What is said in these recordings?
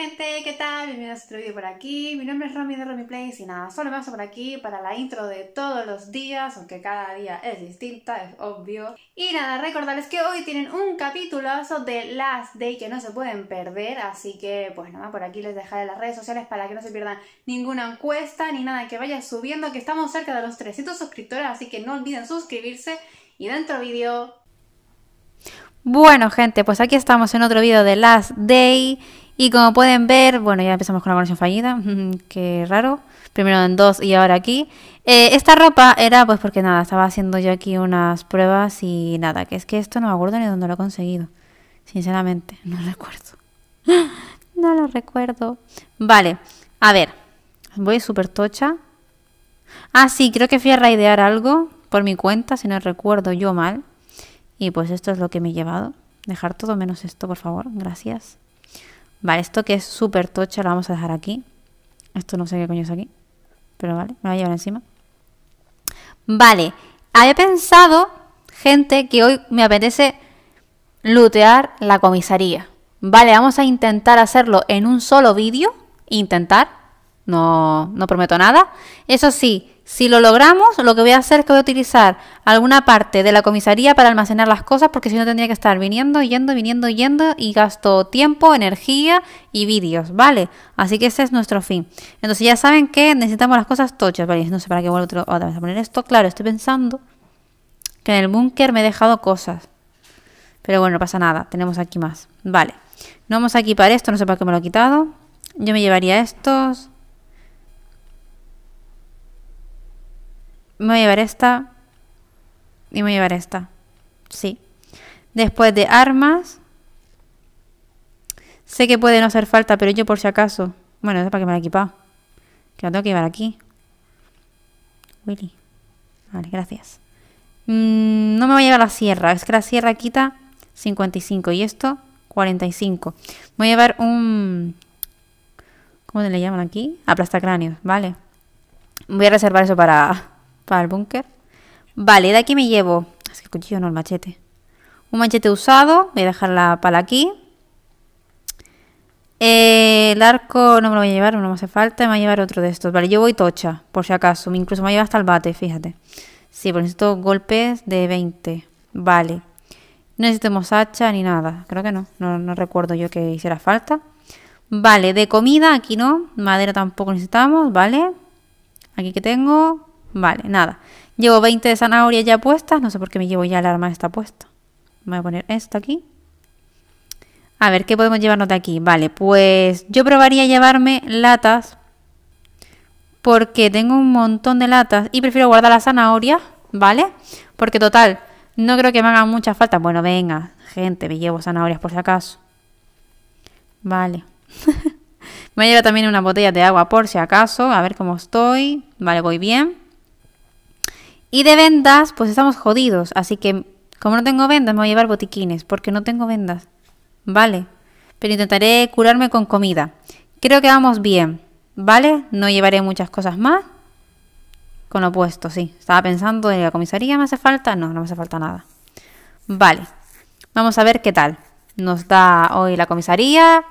gente, ¿qué tal? Bienvenidos a otro vídeo por aquí. Mi nombre es Romy de Romy y nada, solo me paso por aquí para la intro de todos los días, aunque cada día es distinta, es obvio. Y nada, recordarles que hoy tienen un capítulo de Last Day que no se pueden perder, así que pues nada, por aquí les dejaré las redes sociales para que no se pierdan ninguna encuesta ni nada que vaya subiendo, que estamos cerca de los 300 suscriptores, así que no olviden suscribirse y dentro vídeo... Bueno gente, pues aquí estamos en otro vídeo de Last Day y como pueden ver, bueno, ya empezamos con la conexión fallida, qué raro, primero en dos y ahora aquí. Eh, esta ropa era pues porque nada, estaba haciendo yo aquí unas pruebas y nada, que es que esto no me acuerdo ni dónde lo he conseguido, sinceramente, no lo recuerdo. No lo recuerdo. Vale, a ver, voy súper tocha. Ah, sí, creo que fui a raidear algo por mi cuenta, si no recuerdo yo mal. Y pues esto es lo que me he llevado. Dejar todo menos esto, por favor. Gracias. Vale, esto que es súper tocha lo vamos a dejar aquí. Esto no sé qué coño es aquí. Pero vale, me lo voy a llevar encima. Vale, había pensado, gente, que hoy me apetece lootear la comisaría. Vale, vamos a intentar hacerlo en un solo vídeo. Intentar. No, no prometo nada. Eso sí, si lo logramos, lo que voy a hacer es que voy a utilizar alguna parte de la comisaría para almacenar las cosas, porque si no tendría que estar viniendo, yendo, viniendo, yendo, y gasto tiempo, energía y vídeos, ¿vale? Así que ese es nuestro fin. Entonces ya saben que necesitamos las cosas tochas, ¿vale? No sé para qué vuelvo otro, otra vez a poner esto. Claro, estoy pensando que en el búnker me he dejado cosas. Pero bueno, no pasa nada, tenemos aquí más. Vale, no vamos a equipar esto, no sé para qué me lo he quitado. Yo me llevaría estos. me voy a llevar esta y me voy a llevar esta. Sí. Después de armas. Sé que puede no hacer falta, pero yo por si acaso. Bueno, es para que me la he equipado. Que la tengo que llevar aquí. Willy. Vale, gracias. Mm, no me voy a llevar la sierra. Es que la sierra quita 55 y esto 45. Voy a llevar un... ¿Cómo le llaman aquí? Aplastacráneos, vale. Voy a reservar eso para para el búnker. Vale, de aquí me llevo... Es que el cuchillo no, el machete. Un machete usado, voy a dejar la pala aquí. Eh, el arco no me lo voy a llevar, no me hace falta, me voy a llevar otro de estos. Vale, yo voy tocha, por si acaso. Incluso me lleva hasta el bate, fíjate. Sí, pues necesito golpes de 20. Vale. No necesitamos hacha ni nada. Creo que no. no. No recuerdo yo que hiciera falta. Vale, de comida aquí no. Madera tampoco necesitamos, ¿vale? Aquí que tengo. Vale, nada. Llevo 20 de zanahoria ya puestas. No sé por qué me llevo ya el arma esta puesta. voy a poner esto aquí. A ver, ¿qué podemos llevarnos de aquí? Vale, pues yo probaría llevarme latas. Porque tengo un montón de latas. Y prefiero guardar las zanahorias, ¿vale? Porque total, no creo que me hagan mucha falta. Bueno, venga, gente, me llevo zanahorias por si acaso. Vale. me llevar también una botella de agua por si acaso. A ver cómo estoy. Vale, voy bien. Y de vendas, pues estamos jodidos. Así que, como no tengo vendas, me voy a llevar botiquines, porque no tengo vendas. Vale. Pero intentaré curarme con comida. Creo que vamos bien. ¿Vale? No llevaré muchas cosas más. Con lo puesto, sí. Estaba pensando en la comisaría, ¿me hace falta? No, no me hace falta nada. Vale. Vamos a ver qué tal. Nos da hoy la comisaría.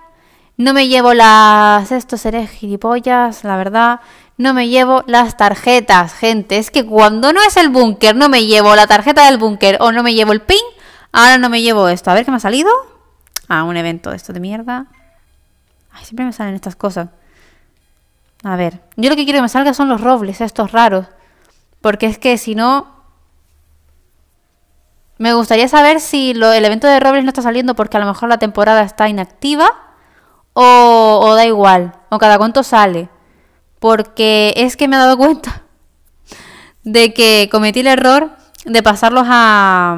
No me llevo las... estos seré gilipollas, la verdad. No me llevo las tarjetas, gente. Es que cuando no es el búnker, no me llevo la tarjeta del búnker o no me llevo el pin. Ahora no me llevo esto. A ver qué me ha salido. Ah, un evento de esto de mierda. Ay, siempre me salen estas cosas. A ver. Yo lo que quiero que me salga son los robles, estos raros. Porque es que si no. Me gustaría saber si el evento de robles no está saliendo porque a lo mejor la temporada está inactiva. O, o da igual. O cada cuánto sale porque es que me he dado cuenta de que cometí el error de pasarlos a,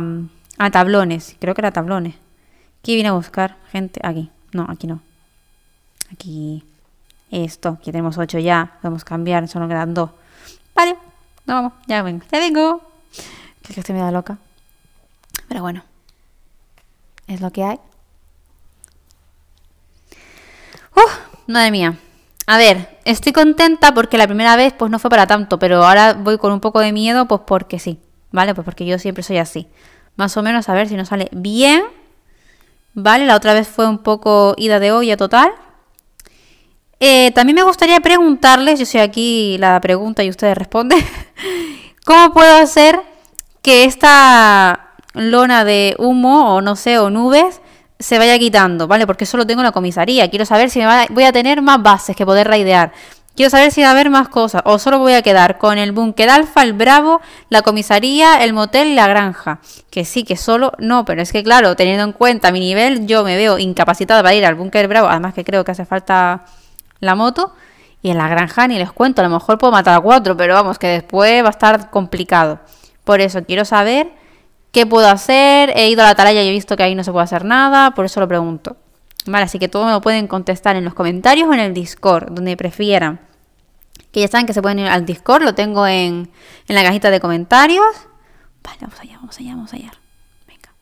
tablones, creo que era tablones. ¿Qué vine a buscar? Gente, aquí, no, aquí no. Aquí, esto, aquí tenemos ocho ya, podemos cambiar, solo quedan dos. Vale, no vamos, ya vengo, ya vengo. Creo que estoy medio loca. Pero bueno, es lo que hay. ¡Uf! Uh, madre mía. A ver, estoy contenta porque la primera vez pues no fue para tanto, pero ahora voy con un poco de miedo pues porque sí, ¿vale? Pues porque yo siempre soy así. Más o menos a ver si nos sale bien, ¿vale? La otra vez fue un poco ida de olla total. Eh, también me gustaría preguntarles, yo soy aquí la pregunta y ustedes responden, ¿cómo puedo hacer que esta lona de humo o no sé, o nubes se vaya quitando, ¿vale? Porque solo tengo la comisaría. Quiero saber si me voy a tener más bases que poder raidear. Quiero saber si va a haber más cosas. O solo voy a quedar con el búnker alfa, el bravo, la comisaría, el motel, la granja. Que sí, que solo no. Pero es que claro, teniendo en cuenta mi nivel, yo me veo incapacitada para ir al búnker bravo. Además que creo que hace falta la moto. Y en la granja ni les cuento. A lo mejor puedo matar a cuatro. Pero vamos, que después va a estar complicado. Por eso quiero saber ¿Qué puedo hacer? He ido a la atalaya y he visto que ahí no se puede hacer nada, por eso lo pregunto. Vale, así que todo me lo pueden contestar en los comentarios o en el Discord, donde prefieran. Que ya saben que se pueden ir al Discord, lo tengo en, la cajita de comentarios. Vale, vamos allá, vamos allá, vamos allá. Venga.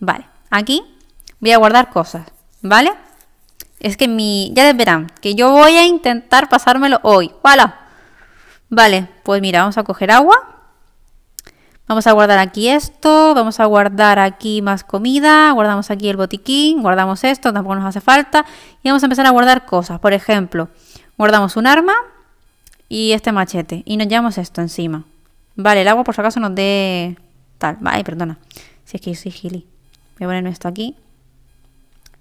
Vale, aquí voy a guardar cosas, ¿vale? Es que mi... Ya verán, que yo voy a intentar pasármelo hoy. ¡Hala! Vale, pues mira, vamos a coger agua. Vamos a guardar aquí esto, vamos a guardar aquí más comida, guardamos aquí el botiquín, guardamos esto, tampoco nos hace falta. Y vamos a empezar a guardar cosas. Por ejemplo, guardamos un arma y este machete. Y nos llevamos esto encima. Vale, el agua por si acaso nos dé... Tal, ay, perdona. Si es que yo soy gili. Voy a poner esto aquí.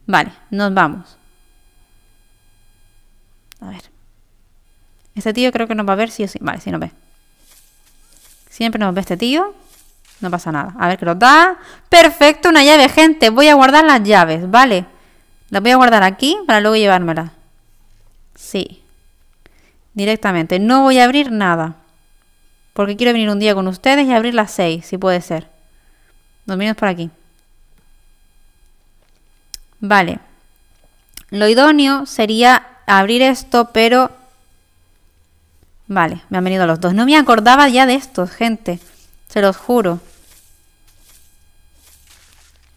Vale, nos vamos. A ver. Este tío creo que nos va a ver si sí sí. Vale, si sí nos ve. Siempre nos ve este tío. No pasa nada. A ver qué lo da. Perfecto, una llave, gente. Voy a guardar las llaves, ¿vale? Las voy a guardar aquí para luego llevármela. Sí. Directamente. No voy a abrir nada. Porque quiero venir un día con ustedes y abrir las seis, si puede ser. Dominos por aquí. Vale. Lo idóneo sería abrir esto, pero Vale, me han venido los dos. No me acordaba ya de estos, gente. Se los juro.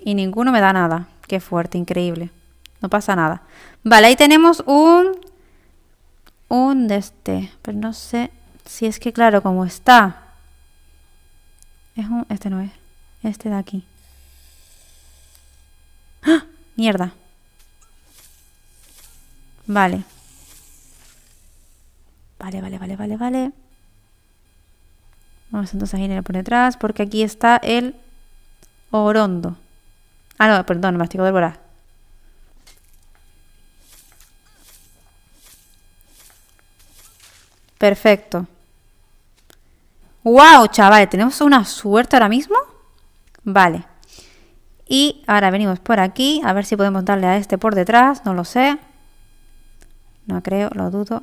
Y ninguno me da nada. Qué fuerte, increíble. No pasa nada. Vale, ahí tenemos un... Un de este. Pero no sé si es que, claro, como está... Es un... Este no es. Este de aquí. ¡Ah! Mierda. Vale. Vale, vale, vale, vale, vale. Vamos entonces a ir por detrás porque aquí está el orondo. Ah, no, perdón, el mastico de Perfecto. ¡Wow, chavales! ¿Tenemos una suerte ahora mismo? Vale. Y ahora venimos por aquí. A ver si podemos darle a este por detrás. No lo sé. No creo, lo dudo.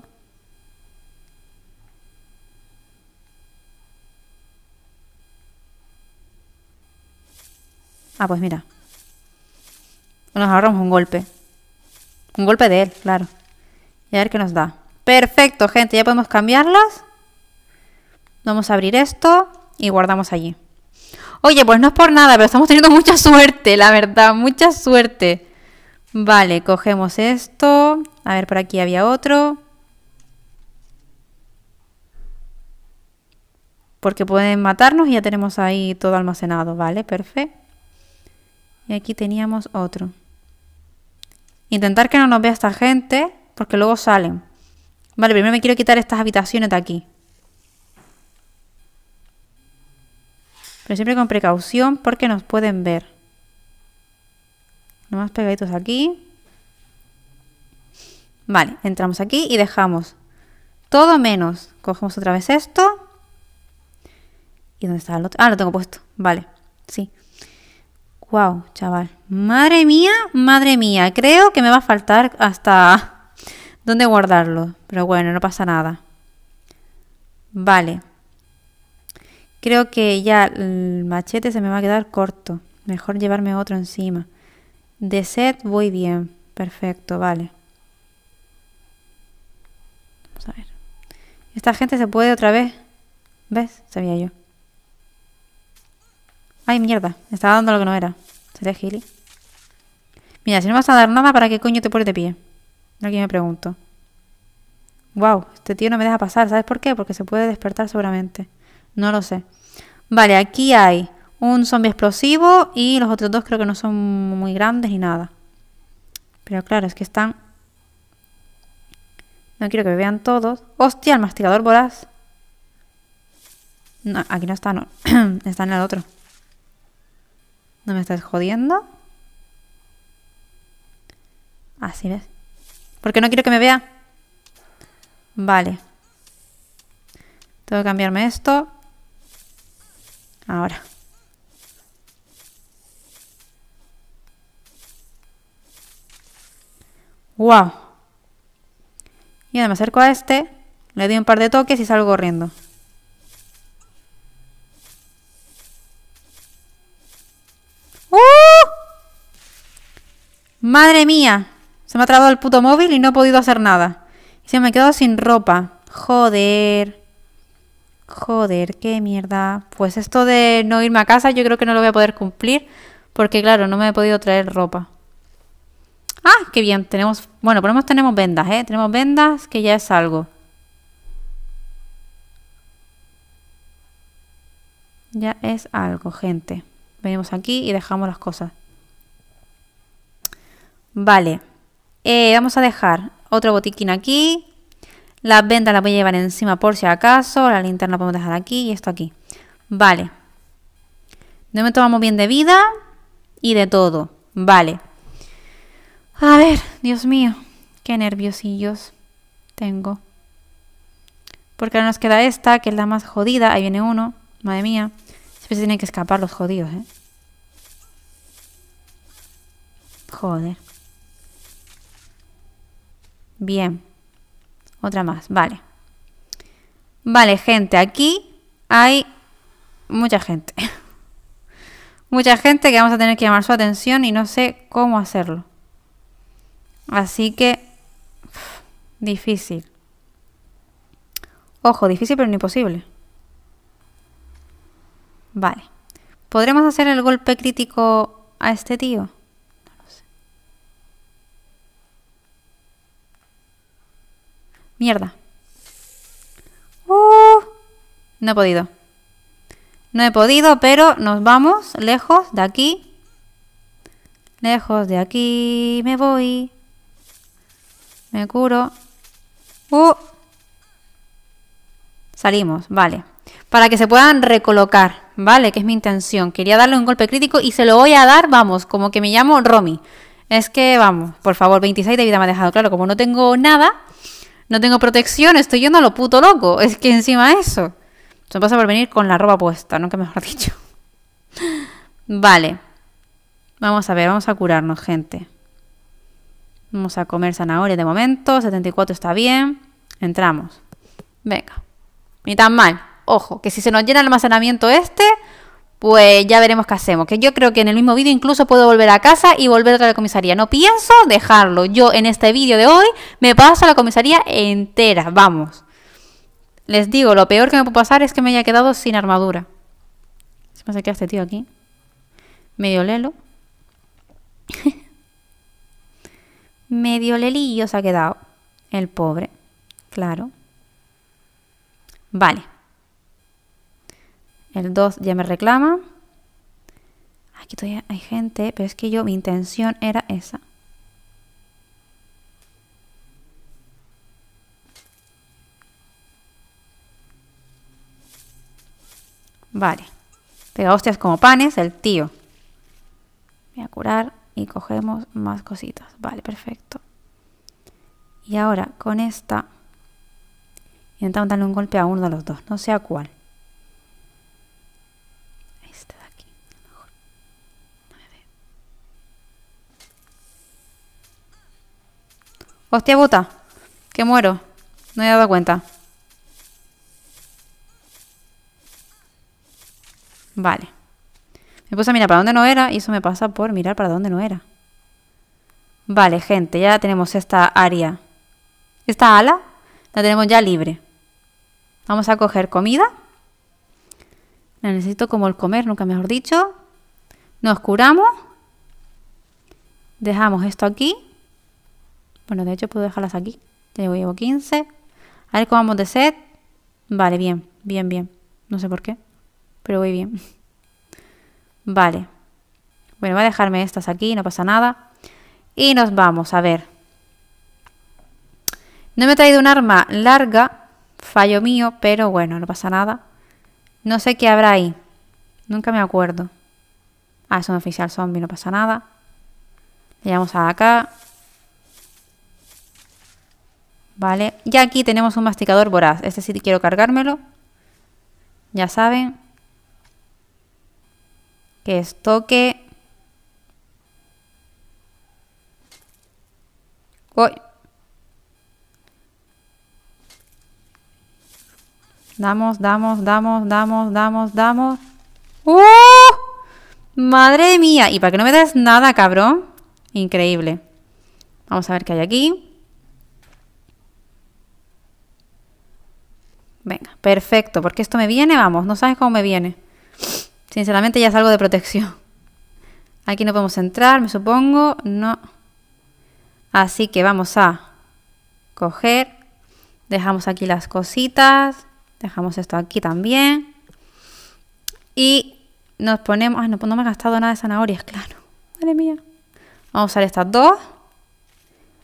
Ah, pues mira. Nos ahorramos un golpe. Un golpe de él, claro. Y a ver qué nos da. Perfecto, gente. Ya podemos cambiarlas. Vamos a abrir esto y guardamos allí. Oye, pues no es por nada, pero estamos teniendo mucha suerte, la verdad. Mucha suerte. Vale, cogemos esto. A ver, por aquí había otro. Porque pueden matarnos y ya tenemos ahí todo almacenado. Vale, perfecto. Y aquí teníamos otro. Intentar que no nos vea esta gente, porque luego salen. Vale, primero me quiero quitar estas habitaciones de aquí. Pero siempre con precaución porque nos pueden ver. más pegaditos aquí. Vale, entramos aquí y dejamos todo menos. Cogemos otra vez esto. ¿Y dónde está el otro? Ah, lo tengo puesto. Vale, sí. Wow, chaval. Madre mía, madre mía. Creo que me va a faltar hasta dónde guardarlo. Pero bueno, no pasa nada. Vale. Creo que ya el machete se me va a quedar corto. Mejor llevarme otro encima. De set voy bien. Perfecto, vale. Vamos a ver. Esta gente se puede otra vez. ¿Ves? Sabía yo. Ay, mierda. estaba dando lo que no era. Sería gili. Mira, si no vas a dar nada, ¿para qué coño te pones de pie? Aquí me pregunto. Wow, este tío no me deja pasar. ¿Sabes por qué? Porque se puede despertar seguramente. No lo sé. Vale, aquí hay un zombie explosivo y los otros dos creo que no son muy grandes ni nada. Pero claro, es que están... No quiero que me vean todos. ¡Hostia, el masticador voraz! No, aquí no está, no. está en el otro. ¿No me estás jodiendo? Así ves. Porque no quiero que me vea. Vale. Tengo que cambiarme esto. Ahora. ¡Wow! Y ahora me acerco a este, le doy un par de toques y salgo corriendo. Madre mía, se me ha trabado el puto móvil y no he podido hacer nada. se me ha quedado sin ropa. Joder. Joder, qué mierda. Pues esto de no irme a casa yo creo que no lo voy a poder cumplir porque claro, no me he podido traer ropa. Ah, qué bien, tenemos, bueno, por lo menos tenemos vendas, ¿eh? Tenemos vendas que ya es algo. Ya es algo, gente. Venimos aquí y dejamos las cosas. Vale, eh, vamos a dejar otro botiquín aquí. Las vendas las voy a llevar encima por si acaso. La linterna la podemos dejar aquí y esto aquí. Vale. No me tomamos bien de vida y de todo. Vale. A ver, Dios mío, qué nerviosillos tengo. Porque ahora nos queda esta, que es la más jodida. Ahí viene uno. Madre mía. Siempre se tienen que escapar los jodidos, ¿eh? Joder. Bien. Otra más, vale. Vale, gente, aquí hay mucha gente. mucha gente que vamos a tener que llamar su atención y no sé cómo hacerlo. Así que... difícil. Ojo, difícil pero no imposible. Vale. ¿Podremos hacer el golpe crítico a este tío? Mierda. Uh, no he podido. No he podido, pero nos vamos lejos de aquí. Lejos de aquí me voy. Me curo. Uh. Salimos, vale. Para que se puedan recolocar, ¿vale? Que es mi intención. Quería darle un golpe crítico y se lo voy a dar, vamos, como que me llamo Romy. Es que, vamos, por favor, 26 de vida me ha dejado. Claro, como no tengo nada, no tengo protección, estoy yendo a lo puto loco. Es que encima eso. Se pasa por venir con la ropa puesta, ¿no? Que mejor dicho. Vale. Vamos a ver, vamos a curarnos, gente. Vamos a comer zanahoria de momento. 74 está bien. Entramos. Venga. Ni tan mal. Ojo, que si se nos llena el almacenamiento este, pues ya veremos qué hacemos. Que yo creo que en el mismo vídeo incluso puedo volver a casa y volver a la comisaría. No pienso dejarlo. Yo en este vídeo de hoy me paso a la comisaría entera. Vamos. Les digo, lo peor que me puede pasar es que me haya quedado sin armadura. Se me que este tío aquí. Medio lelo. Medio lelillo se ha quedado. El pobre. Claro. Vale. El 2 ya me reclama. Aquí todavía hay gente, pero es que yo, mi intención era esa. Vale. Pega hostias como panes, el tío. Voy a curar y cogemos más cositas. Vale, perfecto. Y ahora con esta... Intentamos darle un golpe a uno de los dos, no sé a cuál. Hostia bota. Que muero. No he dado cuenta. Vale. Me puse a mirar para dónde no era y eso me pasa por mirar para dónde no era. Vale, gente, ya tenemos esta área. Esta ala la tenemos ya libre. Vamos a coger comida. La necesito como el comer, nunca mejor dicho. Nos curamos. Dejamos esto aquí. Bueno, de hecho puedo dejarlas aquí. Te llevo 15. A ver cómo vamos de set. Vale, bien, bien, bien. No sé por qué, pero voy bien. Vale. Bueno, voy a dejarme estas aquí, no pasa nada. Y nos vamos, a ver. No me he traído un arma larga, fallo mío, pero bueno, no pasa nada. No sé qué habrá ahí. Nunca me acuerdo. Ah, es un oficial zombie, no pasa nada. vamos a acá. ¿Vale? Ya aquí tenemos un masticador voraz. Este sí quiero cargármelo. Ya saben. Que es toque. Damos, damos, damos, damos, damos, damos. ¡Uh! ¡Madre mía! ¿Y para que no me des nada, cabrón? Increíble. Vamos a ver qué hay aquí. Venga, perfecto, porque esto me viene, vamos, no sabes cómo me viene. Sinceramente ya algo de protección. Aquí no podemos entrar, me supongo, no. Así que vamos a coger, dejamos aquí las cositas, dejamos esto aquí también. Y nos ponemos... Ah, no, pues no me he gastado nada de zanahorias, claro. Madre mía. Vamos a usar estas dos.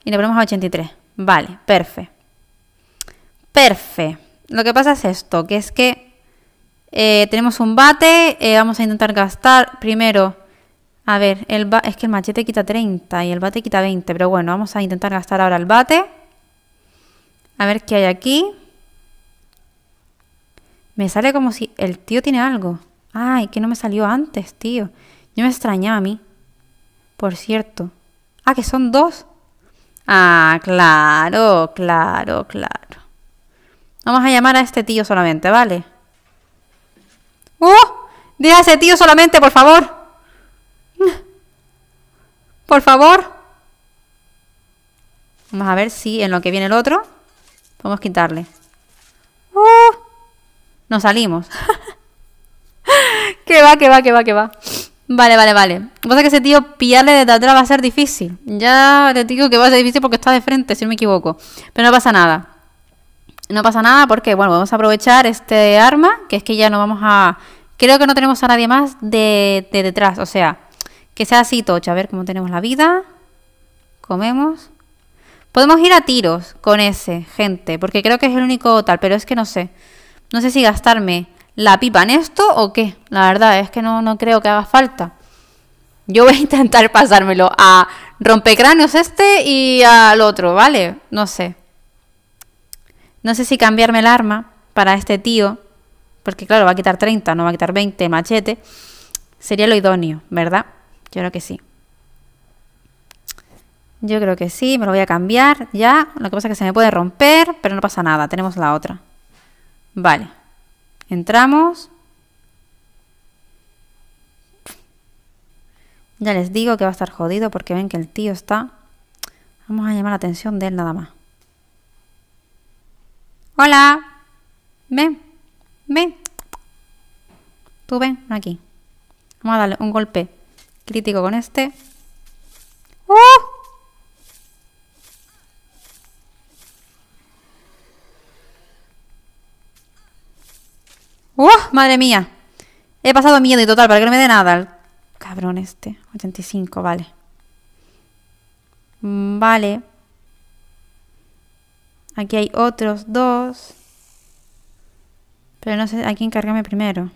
Y le ponemos a 83. Vale, perfecto. Perfecto. Lo que pasa es esto, que es que eh, tenemos un bate, eh, vamos a intentar gastar primero... A ver, el es que el machete quita 30 y el bate quita 20, pero bueno, vamos a intentar gastar ahora el bate. A ver qué hay aquí. Me sale como si el tío tiene algo. Ay, que no me salió antes, tío. Yo me extrañaba a mí. Por cierto. Ah, que son dos. Ah, claro, claro, claro. Vamos a llamar a este tío solamente, ¿vale? ¡Uh! Deja a ese tío solamente, por favor. Por favor. Vamos a ver si en lo que viene el otro podemos quitarle. ¡Uh! Nos salimos. ¡Qué va, qué va, qué va, que va. Vale, vale, vale. Lo que que ese tío pillarle de atrás va a ser difícil. Ya te digo que va a ser difícil porque está de frente, si no me equivoco. Pero no pasa nada no pasa nada porque, bueno, vamos a aprovechar este arma, que es que ya no vamos a... Creo que no tenemos a nadie más de, detrás, o sea, que sea así tocha. A ver cómo tenemos la vida. Comemos. Podemos ir a tiros con ese, gente, porque creo que es el único tal, pero es que no sé. No sé si gastarme la pipa en esto o qué. La verdad es que no, no creo que haga falta. Yo voy a intentar pasármelo a rompecráneos este y al otro, ¿vale? No sé. No sé si cambiarme el arma para este tío, porque claro, va a quitar 30, no va a quitar 20, machete. Sería lo idóneo, ¿verdad? Yo creo que sí. Yo creo que sí, me lo voy a cambiar ya. Lo que pasa es que se me puede romper, pero no pasa nada, tenemos la otra. Vale, entramos. Ya les digo que va a estar jodido porque ven que el tío está... Vamos a llamar la atención de él nada más. Hola. Ven. Ven. Tú ven aquí. Vamos a darle un golpe crítico con este. ¡Uh! ¡Uh! ¡Madre mía! He pasado miedo y total, para que no me dé nada. Cabrón este. 85, vale. Vale. Aquí hay otros dos. Pero no sé a quién cargarme primero.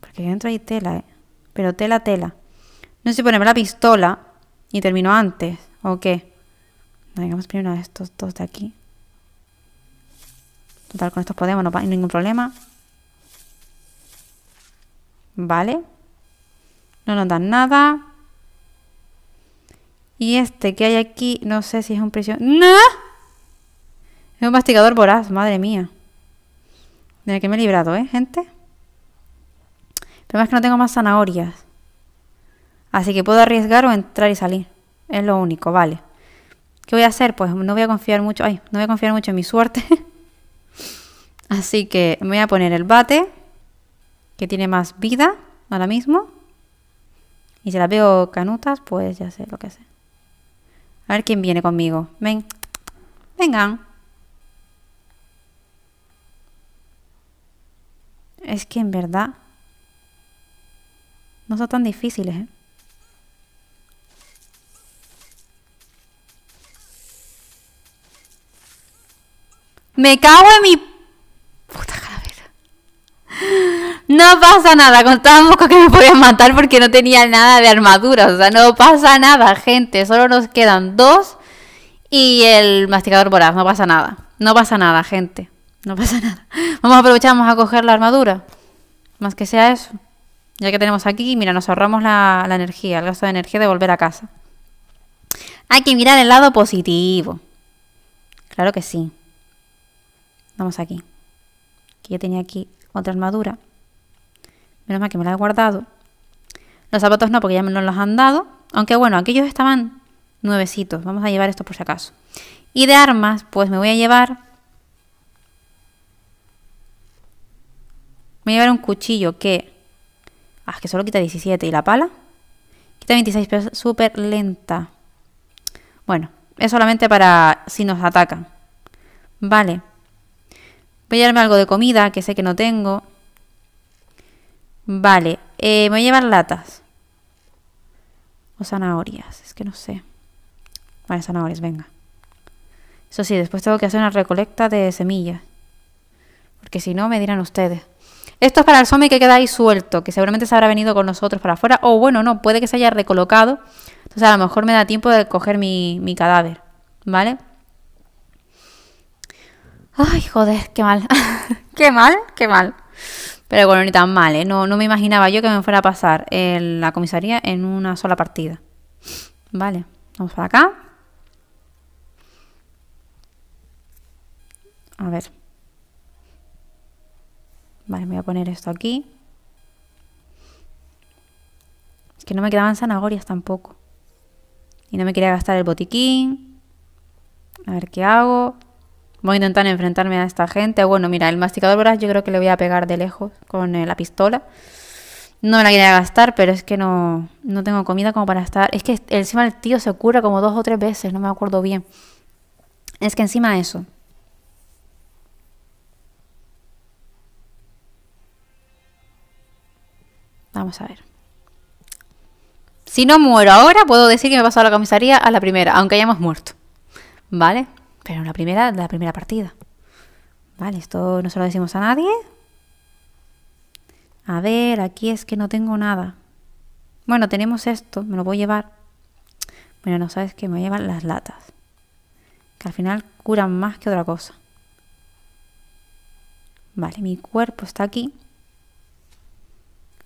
Porque dentro hay tela, ¿eh? Pero tela, tela. No sé si ponerme la pistola y termino antes. ¿O qué? Vengamos primero a estos dos de aquí. Total, con estos podemos, no hay ningún problema. Vale. No nos dan nada. Y este que hay aquí, no sé si es un precio. ¡No! un mastigador voraz, madre mía. De que me he librado, ¿eh, gente? Pero es que no tengo más zanahorias. Así que puedo arriesgar o entrar y salir. Es lo único, vale. ¿Qué voy a hacer? Pues no voy a confiar mucho. Ay, no voy a confiar mucho en mi suerte. Así que me voy a poner el bate, que tiene más vida ahora mismo. Y si la veo canutas, pues ya sé lo que sé. A ver quién viene conmigo. Ven. Vengan. Es que en verdad no son tan difíciles, ¿eh? Me cago en mi puta calavera. No pasa nada, contábamos con que me podían matar porque no tenía nada de armadura. O sea, no pasa nada, gente. Solo nos quedan dos y el masticador voraz. No pasa nada. No pasa nada, gente. No pasa nada. Vamos a aprovechar, vamos a coger la armadura. Más que sea eso. Ya que tenemos aquí, mira, nos ahorramos la, energía, el gasto de energía de volver a casa. Hay que mirar el lado positivo. Claro que sí. Vamos aquí. Que yo tenía aquí otra armadura. Menos mal que me la he guardado. Los zapatos no, porque ya me los han dado. Aunque bueno, aquellos estaban nuevecitos. Vamos a llevar estos por si acaso. Y de armas, pues me voy a llevar Voy a llevar un cuchillo que... Ah, que solo quita 17. ¿Y la pala? Quita 26, pero súper lenta. Bueno, es solamente para si nos atacan. Vale. Voy a llevarme algo de comida, que sé que no tengo. Vale. Eh, me voy a llevar latas. O zanahorias, es que no sé. Vale, zanahorias, venga. Eso sí, después tengo que hacer una recolecta de semillas. Porque si no, me dirán ustedes. Esto es para el zombie que queda ahí suelto, que seguramente se habrá venido con nosotros para afuera. O bueno, no, puede que se haya recolocado. Entonces a lo mejor me da tiempo de coger mi, cadáver, ¿vale? Ay, joder, qué mal. qué mal, qué mal. Pero bueno, ni tan mal, ¿eh? No, no me imaginaba yo que me fuera a pasar en eh, la comisaría en una sola partida. Vale, vamos para acá. A ver. Vale, me voy a poner esto aquí. Es que no me quedaban zanahorias tampoco. Y no me quería gastar el botiquín. A ver qué hago. Voy a intentar enfrentarme a esta gente. Bueno, mira, el masticador yo creo que le voy a pegar de lejos con eh, la pistola. No me la quería gastar, pero es que no, no tengo comida como para estar... Es que encima el tío se cura como dos o tres veces, no me acuerdo bien. Es que encima de eso, Vamos a ver. Si no muero ahora, puedo decir que me he pasado a la comisaría a la primera, aunque hayamos muerto. ¿Vale? Pero la primera, la primera partida. Vale, esto no se lo decimos a nadie. A ver, aquí es que no tengo nada. Bueno, tenemos esto, me lo voy a llevar. Bueno, no sabes que me llevan las latas. Que al final curan más que otra cosa. Vale, mi cuerpo está aquí.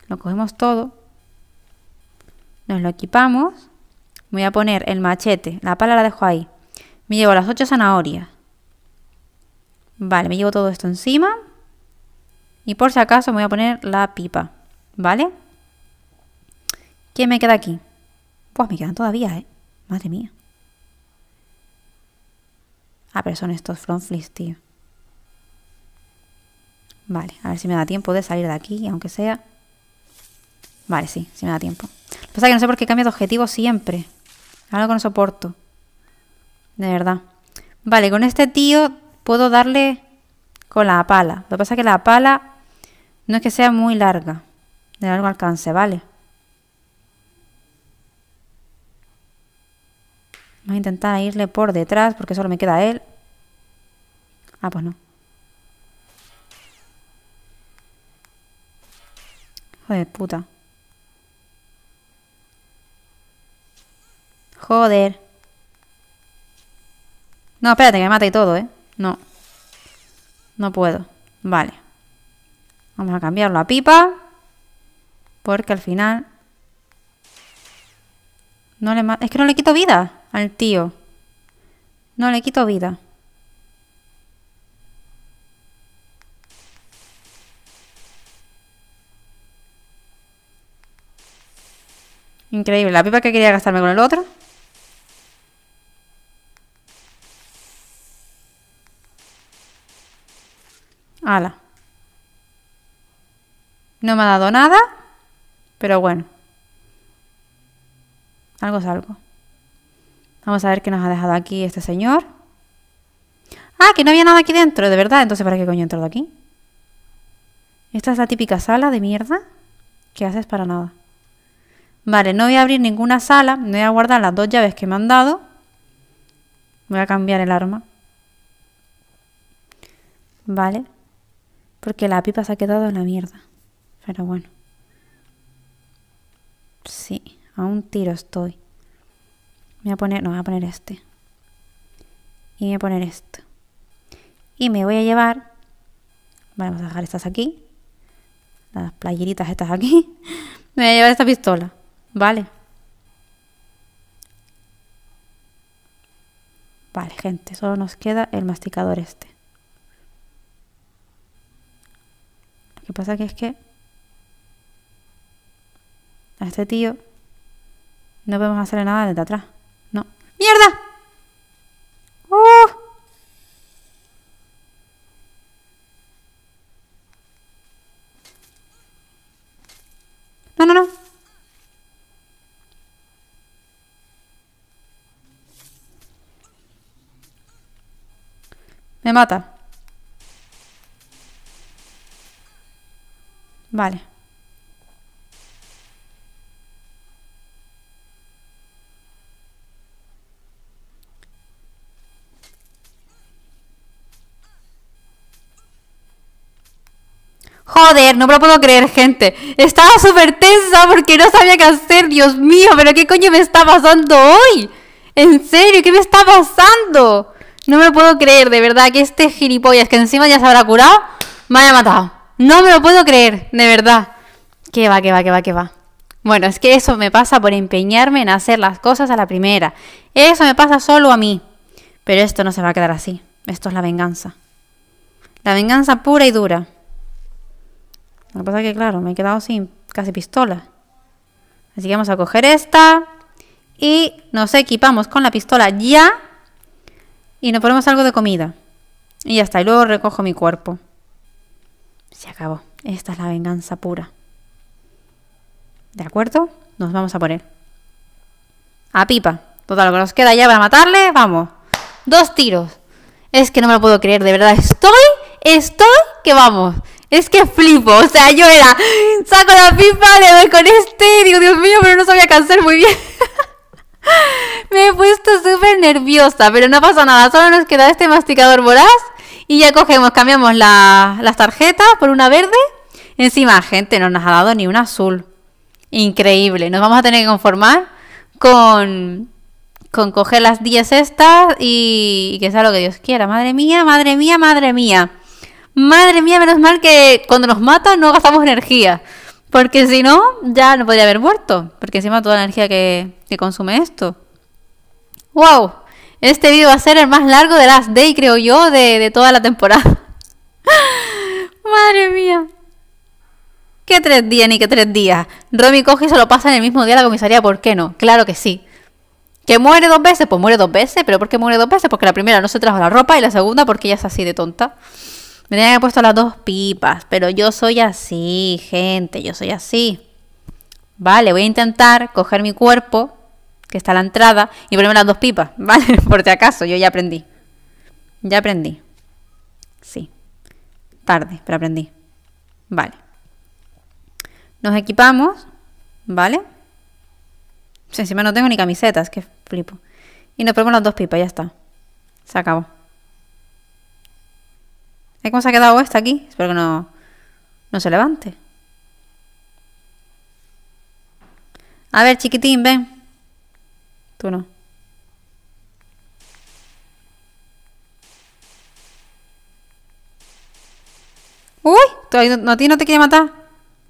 Lo cogemos todo. Nos lo equipamos. Voy a poner el machete. La pala la dejo ahí. Me llevo las ocho zanahorias. Vale, me llevo todo esto encima. Y por si acaso me voy a poner la pipa. ¿Vale? ¿Quién me queda aquí? Pues me quedan todavía, ¿eh? Madre mía. Ah, pero son estos frontflies, tío. Vale, a ver si me da tiempo de salir de aquí, aunque sea. Vale, sí, Si me da tiempo. Lo que pasa es que no sé por qué cambia de objetivo siempre. Algo que no soporto. De verdad. Vale, con este tío puedo darle con la pala. Lo que pasa es que la pala no es que sea muy larga. De largo alcance, ¿vale? Vamos a intentar irle por detrás porque solo me queda él. Ah, pues no. Joder, puta. Joder. No, espérate, que me mate todo, ¿eh? No. No puedo. Vale. Vamos a cambiar la pipa. Porque al final... No le Es que no le quito vida al tío. No le quito vida. Increíble. La pipa que quería gastarme con el otro. Ala. No me ha dado nada, pero bueno. Algo es algo. Vamos a ver qué nos ha dejado aquí este señor. Ah, que no había nada aquí dentro, de verdad. Entonces, ¿para qué coño he entrado aquí? Esta es la típica sala de mierda que haces para nada. Vale, no voy a abrir ninguna sala. No voy a guardar las dos llaves que me han dado. Voy a cambiar el arma. Vale. Porque la pipa se ha quedado en la mierda. Pero bueno. Sí, a un tiro estoy. Me voy a poner, no, voy a poner este. Y me voy a poner esto. Y me voy a llevar. vamos a dejar estas aquí. Las playeritas estas aquí. me voy a llevar esta pistola. Vale. Vale, gente, solo nos queda el masticador este. pasa que es que a este tío no podemos hacer nada desde atrás. No. ¡Mierda! ¡Uh! No, no, no. Me mata. Vale. Joder, no me lo puedo creer, gente. Estaba súper tensa porque no sabía qué hacer. Dios mío, pero ¿qué coño me está pasando hoy? ¿En serio? ¿Qué me está pasando? No me lo puedo creer, de verdad, que este gilipollas que encima ya se habrá curado, me haya matado no me lo puedo creer, de verdad. Que va, que va, que va, que va. Bueno, es que eso me pasa por empeñarme en hacer las cosas a la primera. Eso me pasa solo a mí. Pero esto no se va a quedar así. Esto es la venganza. La venganza pura y dura. Lo que pasa es que, claro, me he quedado sin casi pistola. Así que vamos a coger esta. Y nos equipamos con la pistola ya. Y nos ponemos algo de comida. Y ya está. Y luego recojo mi cuerpo. Se acabó. Esta es la venganza pura. ¿De acuerdo? Nos vamos a poner. A pipa. Todo lo que nos queda ya para matarle, vamos. Dos tiros. Es que no me lo puedo creer, de verdad. Estoy, estoy que vamos. Es que flipo, o sea, yo era, saco la pipa, le doy con este, digo, Dios mío, pero no sabía cansar muy bien. me he puesto súper nerviosa, pero no pasa nada, solo nos queda este masticador voraz y ya cogemos, cambiamos las tarjetas por una verde. Encima, gente, no nos ha dado ni una azul. Increíble. Nos vamos a tener que conformar con, con coger las 10 estas y, que sea lo que Dios quiera. Madre mía, madre mía, madre mía. Madre mía, menos mal que cuando nos matan no gastamos energía. Porque si no, ya no podría haber muerto. Porque encima toda la energía que, que consume esto. ¡Wow! Este video va a ser el más largo de las Day, creo yo, de, toda la temporada. Madre mía. ¿Qué tres días ni qué tres días? Romy coge y se lo pasa en el mismo día a la comisaría, ¿por qué no? Claro que sí. ¿Que muere dos veces? Pues muere dos veces. ¿Pero por qué muere dos veces? Porque la primera no se trajo la ropa y la segunda porque ella es así de tonta. Me tenían puesto las dos pipas, pero yo soy así, gente, yo soy así. Vale, voy a intentar coger mi cuerpo que está la entrada, y ponemos las dos pipas, ¿vale? Por si acaso, yo ya aprendí. Ya aprendí. Sí. Tarde, pero aprendí. Vale. Nos equipamos, ¿vale? encima no tengo ni camisetas, que flipo. Y nos ponemos las dos pipas, ya está. Se acabó. ¿Cómo se ha quedado esta aquí? Espero que no, no se levante. A ver, chiquitín, ven. Tú no. ¡Uy! No, a no te quiere matar.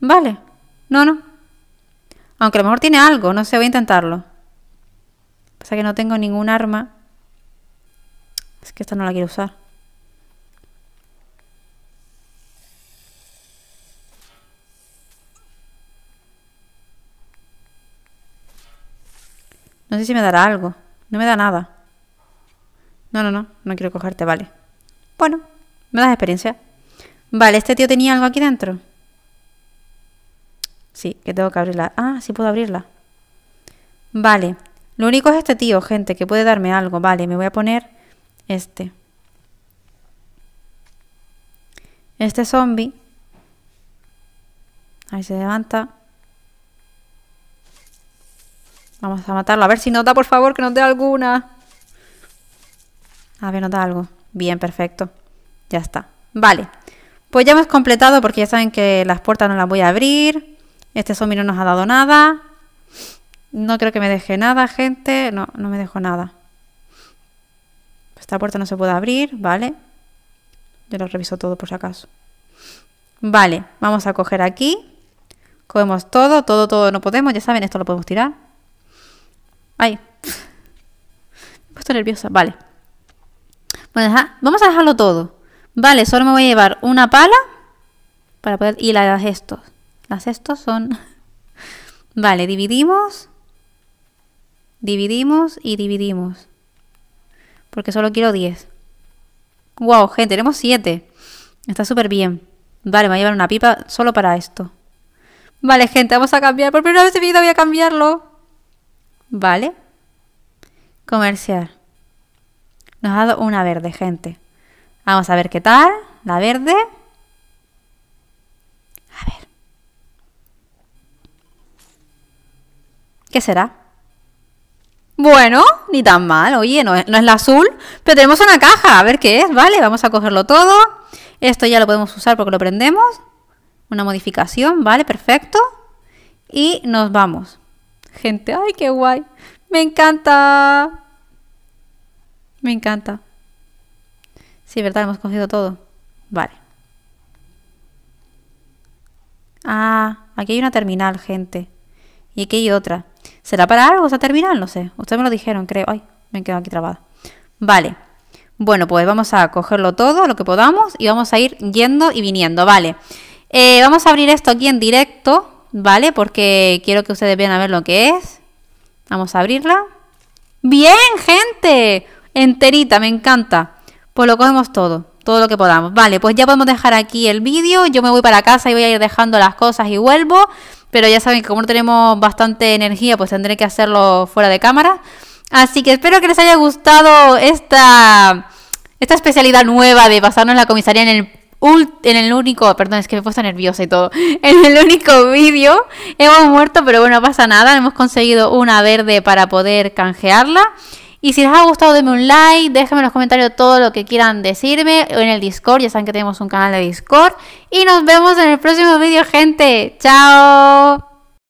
Vale. No, no. Aunque a lo mejor tiene algo, no sé, voy a intentarlo. Pasa que no tengo ningún arma. Es que esta no la quiero usar. No sé si me dará algo. No me da nada. No, no, no, no quiero cogerte, vale. Bueno, me das experiencia. Vale, ¿este tío tenía algo aquí dentro? Sí, que tengo que abrirla. Ah, sí puedo abrirla. Vale, lo único es este tío, gente, que puede darme algo. Vale, me voy a poner este. Este zombie. Ahí se levanta. Vamos a matarlo. A ver si da, por favor, que nos dé alguna. A ver, nota algo. Bien, perfecto. Ya está. Vale. Pues ya hemos completado porque ya saben que las puertas no las voy a abrir. Este zombie no nos ha dado nada. No creo que me deje nada, gente. No, no me dejó nada. Esta puerta no se puede abrir, ¿vale? Yo lo reviso todo por si acaso. Vale, vamos a coger aquí. Cogemos todo, todo, todo no podemos. Ya saben, esto lo podemos tirar. Ay, me he puesto nerviosa, vale. vamos a dejarlo todo. Vale, solo me voy a llevar una pala para poder... Y las estos. Las estos son... Vale, dividimos. Dividimos y dividimos. Porque solo quiero 10. Wow, gente, tenemos 7. Está súper bien. Vale, me voy a llevar una pipa solo para esto. Vale, gente, vamos a cambiar. Por primera vez en mi vida voy a cambiarlo. ¿vale? Comercial. Nos ha dado una verde, gente. Vamos a ver qué tal. La verde. A ver. ¿Qué será? Bueno, ni tan mal. Oye, no es, la azul, pero tenemos una caja. A ver qué es, ¿vale? Vamos a cogerlo todo. Esto ya lo podemos usar porque lo prendemos. Una modificación, ¿vale? Perfecto. Y nos vamos gente, ay, qué guay, me encanta, me encanta. Sí, ¿verdad? Hemos cogido todo. Vale. Ah, aquí hay una terminal, gente. Y aquí hay otra. ¿Será para algo esa terminal? No sé. Ustedes me lo dijeron, creo. Ay, me he quedado aquí trabada. Vale. Bueno, pues vamos a cogerlo todo, lo que podamos, y vamos a ir yendo y viniendo. Vale. Eh, vamos a abrir esto aquí en directo ¿vale? Porque quiero que ustedes vean a ver lo que es. Vamos a abrirla. ¡Bien, gente! Enterita, me encanta. Pues lo cogemos todo, todo lo que podamos. Vale, pues ya podemos dejar aquí el vídeo. Yo me voy para casa y voy a ir dejando las cosas y vuelvo. Pero ya saben que como no tenemos bastante energía, pues tendré que hacerlo fuera de cámara. Así que espero que les haya gustado esta, esta especialidad nueva de pasarnos la comisaría en el en el único, perdón, es que me he puesto nerviosa y todo. En el único vídeo hemos muerto, pero bueno, pasa nada. Hemos conseguido una verde para poder canjearla. Y si les ha gustado, denme un like, déjenme en los comentarios todo lo que quieran decirme en el Discord. Ya saben que tenemos un canal de Discord. Y nos vemos en el próximo vídeo, gente. ¡Chao!